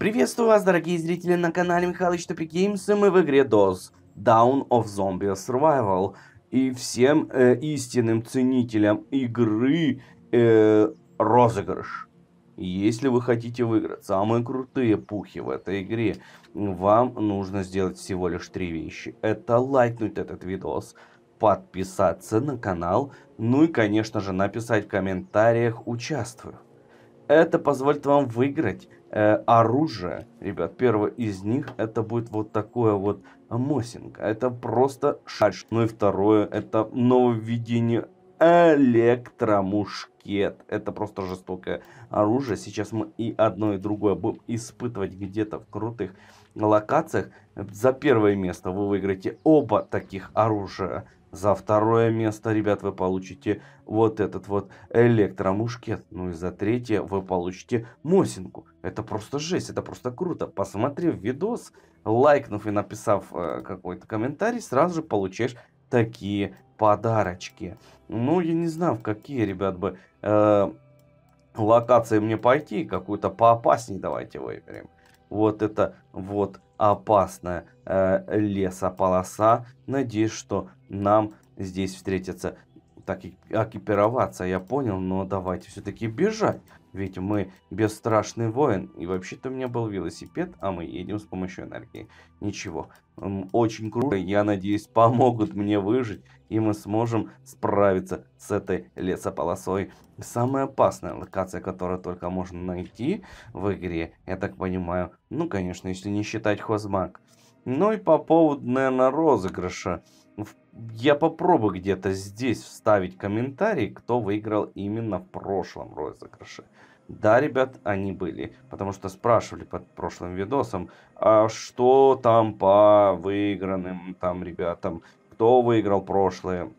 Приветствую вас, дорогие зрители, на канале Михалыч Топик Геймс, и мы в игре DOS Down of Zombie Survival. И всем э, истинным ценителям игры э, розыгрыш. Если вы хотите выиграть самые крутые пухи в этой игре, вам нужно сделать всего лишь три вещи. Это лайкнуть этот видос, подписаться на канал, ну и, конечно же, написать в комментариях «Участвую». Это позволит вам выиграть э, оружие, ребят, первое из них, это будет вот такое вот Мосинка. Это просто шаш. Ну и второе, это нововведение электромушкет. Это просто жестокое оружие. Сейчас мы и одно, и другое будем испытывать где-то в крутых локациях. За первое место вы выиграете оба таких оружия. За второе место, ребят, вы получите вот этот вот электромушкет. Ну и за третье вы получите Мосинку. Это просто жесть, это просто круто. Посмотрев видос, лайкнув и написав э, какой-то комментарий, сразу же получаешь такие подарочки. Ну, я не знаю, в какие, ребят, бы э, локации мне пойти. Какую-то поопаснее давайте выберем вот это вот опасная э, лесополоса. Надеюсь, что нам здесь встретятся. Так, экипироваться я понял, но давайте все-таки бежать. Ведь мы бесстрашный воин, и вообще-то у меня был велосипед, а мы едем с помощью энергии. Ничего, очень круто, я надеюсь, помогут мне выжить, и мы сможем справиться с этой лесополосой. Самая опасная локация, которую только можно найти в игре, я так понимаю, ну, конечно, если не считать хозмаг. Ну и по поводу, наверное, розыгрыша. Я попробую где-то здесь вставить комментарий, кто выиграл именно в прошлом розыгрыше. Да, ребят, они были, потому что спрашивали под прошлым видосом, а что там по выигранным там ребятам, кто выиграл прошлые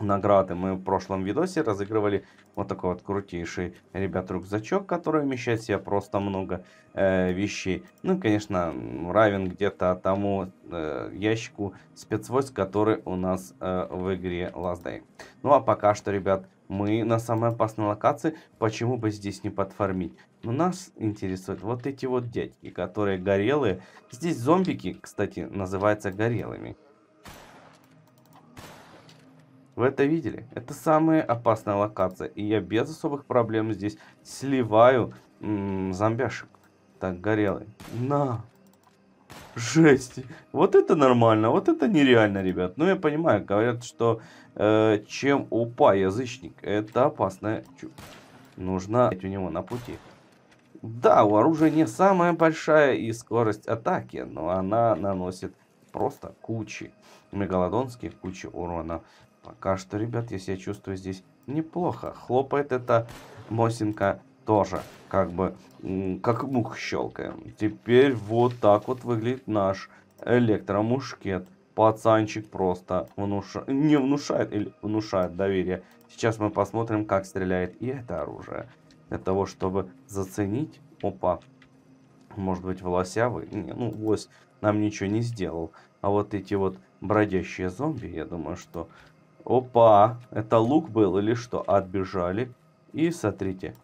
награды. Мы в прошлом видосе разыгрывали вот такой вот крутейший, ребят, рюкзачок, который вмещает в себя просто много э, вещей. Ну и, конечно, равен где-то тому э, ящику спецвойск, который у нас э, в игре Last Day. Ну а пока что, ребят, мы на самой опасной локации, почему бы здесь не подформить? Но ну, нас интересуют вот эти вот дядьки, которые горелые. Здесь зомбики, кстати, называются горелыми. Вы это видели? Это самая опасная локация. И я без особых проблем здесь сливаю зомбяшек. Так, горелый. На! Жесть! Вот это нормально, вот это нереально, ребят. Ну, я понимаю, говорят, что э, чем упа язычник, это опасная... Чу... Нужно у него на пути. Да, у оружия не самая большая и скорость атаки, но она наносит просто кучи. Мегалодон с куча урона. Пока что, ребят, я себя чувствую здесь неплохо. Хлопает эта Мосинка тоже, как бы, как мух щелкаем. Теперь вот так вот выглядит наш электромушкет. Пацанчик просто внуш... не внушает или внушает доверие. Сейчас мы посмотрим, как стреляет и это оружие. Для того, чтобы заценить... Опа. Может быть, волосявый? Не, ну, лось нам ничего не сделал. А вот эти вот бродящие зомби, я думаю, что... Опа, это лук был или что? Отбежали. И смотрите.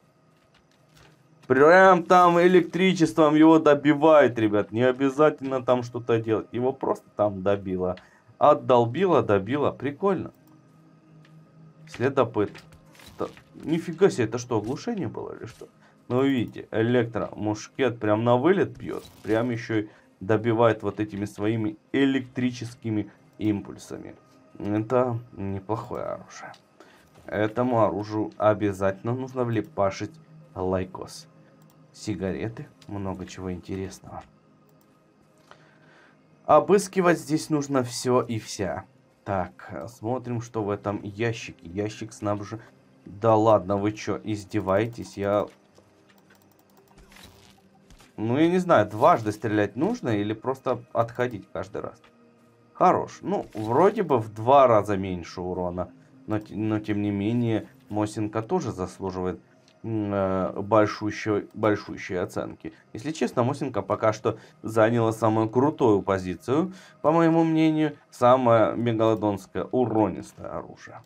Прям там электричеством его добивает, ребят. Не обязательно там что-то делать. Его просто там добило. Отдолбило, добило. Прикольно. Следопыт. Нифига себе, это что, оглушение было или что? Ну, видите, электромушкет прям на вылет бьет. Прям еще и добивает вот этими своими электрическими импульсами. Это неплохое оружие. Этому оружию обязательно нужно влепашить лайкос. Сигареты, много чего интересного. Обыскивать здесь нужно все и вся. Так, смотрим, что в этом ящике. Ящик снабжен... Да ладно, вы что издеваетесь? Я ну, я не знаю, дважды стрелять нужно или просто отходить каждый раз. Хорош. Ну, вроде бы в два раза меньше урона. Но, но тем не менее, Мосинка тоже заслуживает э, большущие большущей, оценки. Если честно, Мосинка пока что заняла самую крутую позицию, по моему мнению, самое мегалодонское уронистое оружие.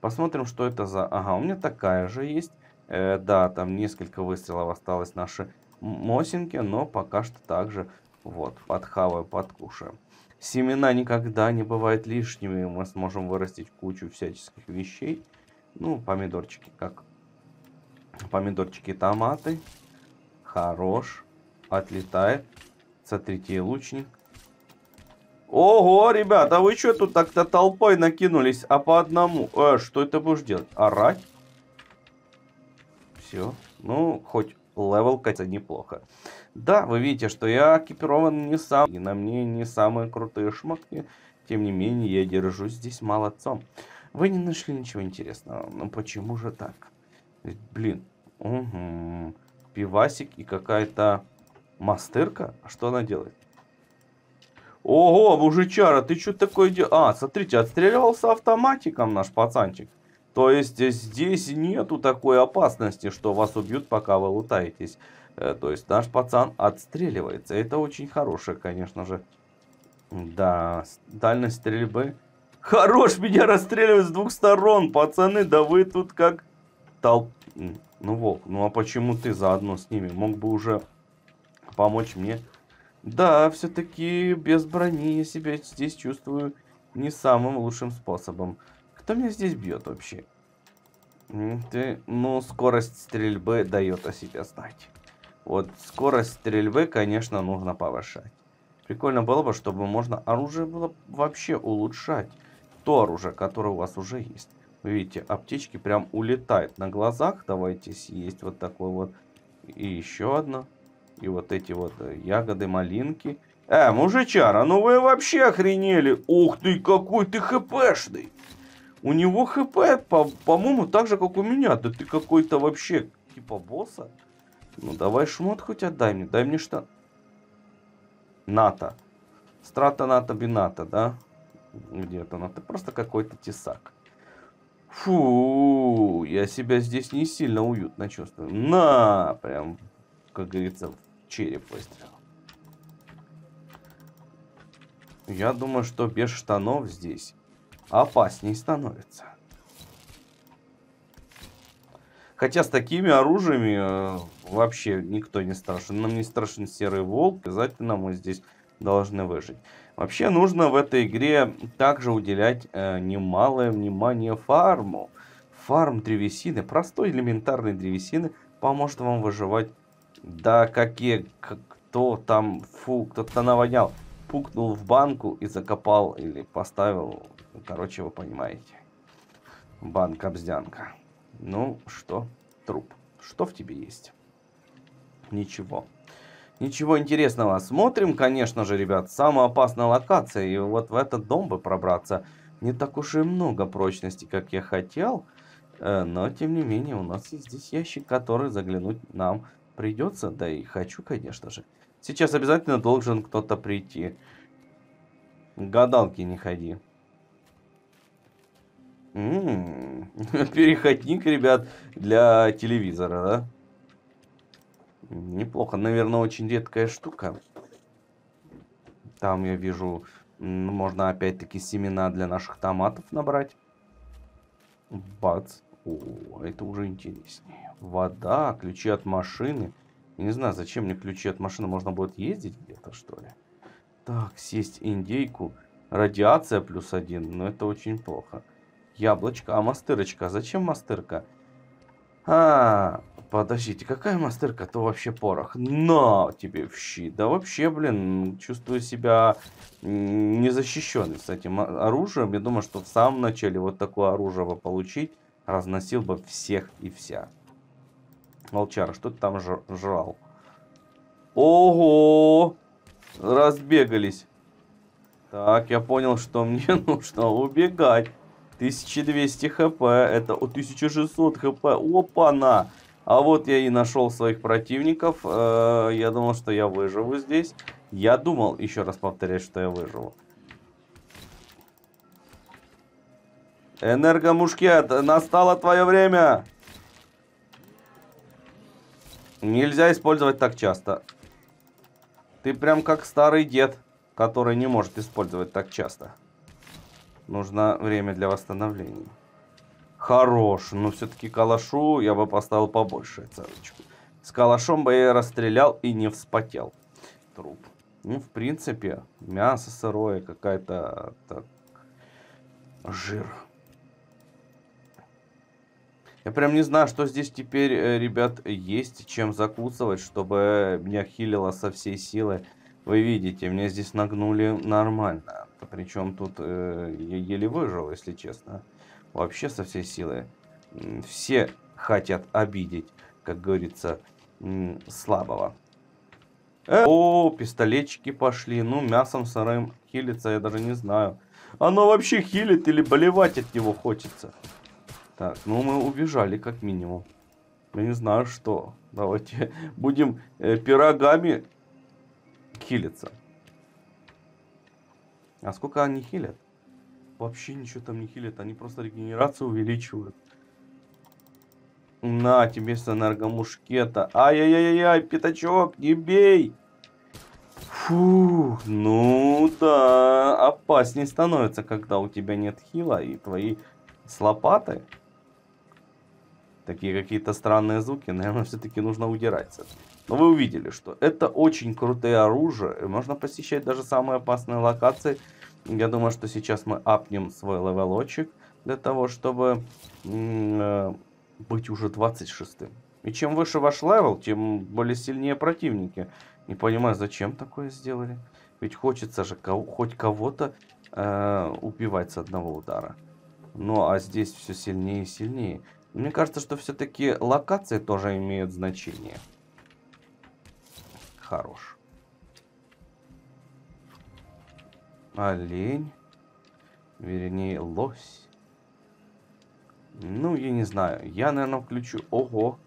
Посмотрим, что это за... Ага, у меня такая же есть. Э, да, там несколько выстрелов осталось наши Мосинки, но пока что также вот, подхаваю, подкушаю. Семена никогда не бывают лишними, мы сможем вырастить кучу всяческих вещей. Ну, помидорчики как... Помидорчики томаты. Хорош. Отлетает. Смотрите, лучник. Ого, ребята, а вы что тут так-то толпой накинулись? А по одному? Э, что это будешь делать? Орать? Все. Ну, хоть левелка это неплохо. Да, вы видите, что я экипирован не сам, и на мне не самые крутые шмотки. Тем не менее, я держусь здесь молодцом. Вы не нашли ничего интересного. Ну почему же так? Ведь, блин, угу. пивасик и какая-то мастырка. А что она делает? Ого, мужичара, ты что такое делаешь? А, смотрите, отстреливался автоматиком наш пацанчик. То есть здесь нету такой опасности, что вас убьют, пока вы лутаетесь. Э, то есть наш пацан отстреливается. Это очень хорошее, конечно же. Да, дальность стрельбы. Хорош меня расстреливать с двух сторон, пацаны. Да вы тут как толп... Ну, Волк, ну а почему ты заодно с ними? Мог бы уже помочь мне. Да, все-таки без брони я себя здесь чувствую не самым лучшим способом. Кто меня здесь бьет вообще? Ты, ну, скорость стрельбы дает о себе знать. Вот скорость стрельбы, конечно, нужно повышать. Прикольно было бы, чтобы можно оружие было вообще улучшать. То оружие, которое у вас уже есть. Вы видите, аптечки прям улетают на глазах. Давайте съесть вот такой вот. И еще одна. И вот эти вот э, ягоды, малинки. Э, мужичара, ну вы вообще охренели. Ух ты, какой ты хпшный. У него хп, по-моему, по так же, как у меня. Да ты какой-то вообще типа босса. Ну давай шмот хоть отдай мне. Дай мне что? НАТО. Страта НАТО бината, да? Где-то НАТО. Просто какой-то тесак. Фу, я себя здесь не сильно уютно чувствую. На, прям, как говорится, в череп выстрел. Я думаю, что без штанов здесь опасней становится. Хотя с такими оружиями э, вообще никто не страшен. Нам не страшен серый волк. Обязательно мы здесь должны выжить. Вообще нужно в этой игре также уделять э, немалое внимание фарму. Фарм древесины, простой элементарной древесины, поможет вам выживать. Да какие, кто там, фу, кто-то навонял, пукнул в банку и закопал или поставил Короче, вы понимаете. Банк-обздянка. Ну что, труп, что в тебе есть? Ничего. Ничего интересного. Смотрим, конечно же, ребят. Самая опасная локация. И вот в этот дом бы пробраться. Не так уж и много прочности, как я хотел. Э, но, тем не менее, у нас есть здесь ящик, который заглянуть нам придется. Да и хочу, конечно же. Сейчас обязательно должен кто-то прийти. Гадалки не ходи. М -м -м. Переходник, ребят, для телевизора, да? Неплохо. Наверное, очень редкая штука. Там я вижу, можно опять-таки семена для наших томатов набрать. Бац. О, это уже интереснее. Вода, ключи от машины. не знаю, зачем мне ключи от машины. Можно будет ездить где-то, что ли? Так, съесть индейку. Радиация плюс один. Но ну, это очень плохо. Яблочко. А мастырочка? А зачем мастырка? А, подождите, какая мастырка? То вообще порох. Но тебе в щит. Да вообще, блин, чувствую себя незащищенным с этим оружием. Я думаю, что в самом начале вот такое оружие бы получить, разносил бы всех и вся. Волчара, что ты там жрал? Ого! Разбегались. Так, я понял, что мне нужно убегать. 1200 хп, это 1600 хп, опа-на! А вот я и нашел своих противников, э, я думал, что я выживу здесь. Я думал, еще раз повторять, что я выживу. Энергомушкет, настало твое время! Нельзя использовать так часто. Ты прям как старый дед, который не может использовать так часто. Нужно время для восстановления. Хорош, но ну, все-таки калашу я бы поставил побольше оценочку. С калашом бы я расстрелял и не вспотел. Труп. Ну, в принципе, мясо сырое, какая-то так, жир. Я прям не знаю, что здесь теперь, э, ребят, есть, чем закусывать, чтобы меня хилило со всей силы. Вы видите, меня здесь нагнули нормально. Причем тут э, еле выжил, если честно. Вообще со всей силы. Все хотят обидеть, как говорится, слабого. Э, о, пистолетчики пошли. Ну, мясом сырым хилится, я даже не знаю. Оно вообще хилит или болевать от него хочется? Так, ну мы убежали как минимум. Я не знаю что. Давайте будем э, пирогами хилиться. А сколько они хилят? Вообще ничего там не хилят, они просто регенерацию увеличивают. На, тебе с энергомушкета. Ай-яй-яй-яй, пятачок, не бей! Фух, ну да, опаснее становится, когда у тебя нет хила и твои с лопаты. Такие какие-то странные звуки, наверное, все-таки нужно удирать. Но вы увидели, что это очень крутые оружия. Можно посещать даже самые опасные локации – я думаю, что сейчас мы апнем свой левелочек для того, чтобы э, быть уже 26-м. И чем выше ваш левел, тем более сильнее противники. Не понимаю, зачем такое сделали. Ведь хочется же кого, хоть кого-то э, убивать с одного удара. Ну, а здесь все сильнее и сильнее. Мне кажется, что все-таки локации тоже имеют значение. Хорош. Олень. Вернее, лось. Ну, я не знаю. Я, наверное, включу... Ого.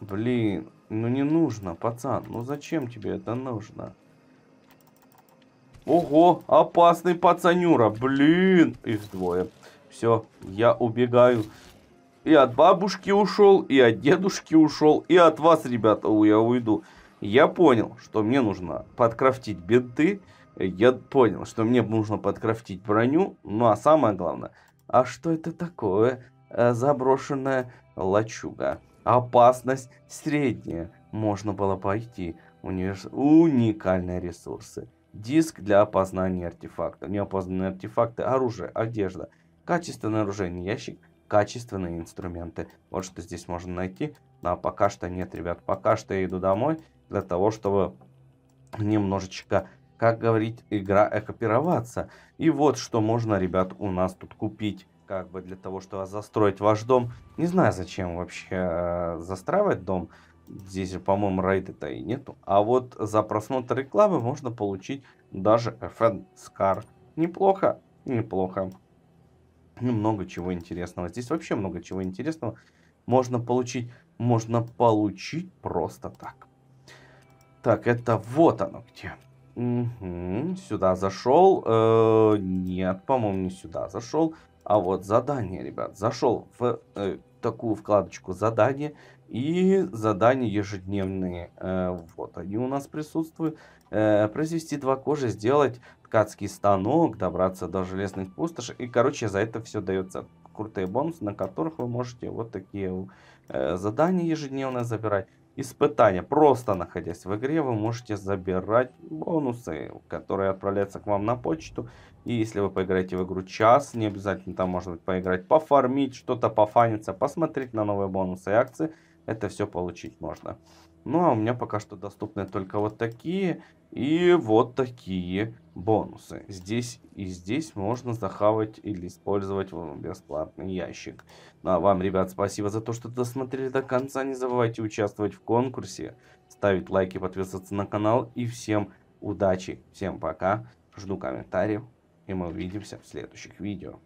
Блин, ну не нужно, пацан. Ну зачем тебе это нужно? Ого, опасный пацанюра. Блин, их двое. Все, я убегаю. И от бабушки ушел, и от дедушки ушел, и от вас, ребята, у я уйду. Я понял, что мне нужно подкрафтить бинты я понял, что мне нужно подкрафтить броню. Ну а самое главное, а что это такое? Э, заброшенная лачуга. Опасность средняя. Можно было пойти. Универс... Уникальные ресурсы. Диск для опознания артефактов. Неопознанные артефакты, оружие, одежда. Качественное оружейный ящик, качественные инструменты. Вот что здесь можно найти. А пока что нет, ребят. Пока что я иду домой для того, чтобы немножечко как говорить, игра экопироваться. И вот что можно, ребят, у нас тут купить как бы для того, чтобы застроить ваш дом. Не знаю, зачем вообще э, застраивать дом. Здесь, по-моему, рейда-то и нету. А вот за просмотр рекламы можно получить даже FN Scar. Неплохо, неплохо. Ну, много чего интересного. Здесь вообще много чего интересного. Можно получить, можно получить просто так. Так, это вот оно где. Угу, сюда зашел. Э, нет, по-моему, не сюда зашел. А вот задание, ребят. Зашел в э, такую вкладочку задание. И задания ежедневные. Э, вот они у нас присутствуют. Э, произвести два кожи, сделать ткацкий станок, добраться до железных пустошей. И, короче, за это все дается крутые бонусы, на которых вы можете вот такие э, задания ежедневно забирать испытания. Просто находясь в игре, вы можете забирать бонусы, которые отправляются к вам на почту. И если вы поиграете в игру час, не обязательно там можно поиграть, пофармить, что-то пофаниться, посмотреть на новые бонусы и акции, это все получить можно. Ну а у меня пока что доступны только вот такие и вот такие бонусы. Здесь и здесь можно захавать или использовать бесплатный ящик. Ну а вам, ребят, спасибо за то, что досмотрели до конца. Не забывайте участвовать в конкурсе, ставить лайки, подписываться на канал. И всем удачи, всем пока. Жду комментариев и мы увидимся в следующих видео.